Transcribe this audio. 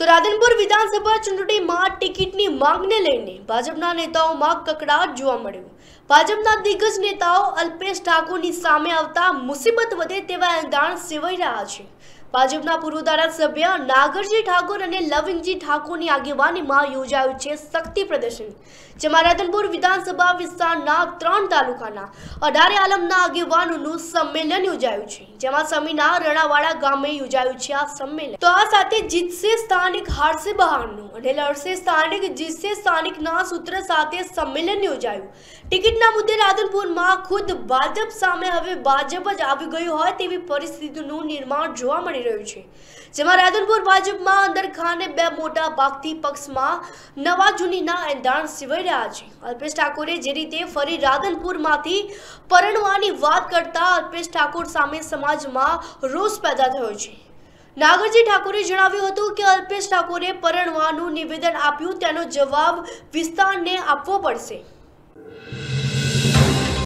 તો રાધનપુર વિધાનસભા ચૂંટણીમાં ટિકિટની માંગને લઈને ભાજપના નેતાઓમાં કકડાટ જોવા મળ્યો ભાજપના દિગ્ગજ નેતાઓ અલ્પેશ ઠાકોરની સામે આવતા મુસીબત વધે તેવા એંધાણ સેવાઈ રહ્યા છે ભાજપના પૂર્વ ધારાસભ્ય નાગરજી ઠાકોર અને લવિંગજી ઠાકોરની આગેવાનીમાં યોજાયું છે શક્તિ પ્રદર્શન જેમાં રાધનપુર વિધાનસભા વિસ્તારના ત્રણ તાલુકાના અઢારે આલમના આગેવાનોનું સંમેલન યોજાયું છે જેમાં સમીના રણાવાડા ગામે યોજાયું છે આ સંમેલન તો આ સાથે જીતશે સ્થાનિક હારશે બહારનું અને લડશે સ્થાનિક જીતશે સ્થાનિકના સૂત્ર સાથે સંમેલન યોજાયું ટિકિટના મુદ્દે રાધનપુરમાં ખુદ ભાજપ સામે હવે ભાજપ જ આવી ગયું હોય તેવી પરિસ્થિતિનું નિર્માણ જોવા મળી રહ્યું છે જેમાં રાધનપુર ભાજપમાં અંદર ખાને બે મોટા ભાગથી પક્ષમાં નવા જૂનીના એંધાણ સિવાય રહ્યા છે અલ્પેશ ઠાકોરે જે રીતે ફરી રાધનપુરમાંથી પરણવાની વાત કરતા અલ્પેશ ઠાકોર સામે સમાજમાં રોષ પેદા થયો છે નાગરજી ઠાકોરે જણાવ્યું હતું કે અલ્પેશ ઠાકોરે પરણવાનું નિવેદન આપ્યું તેનો જવાબ વિસ્તારને આપવો પડશે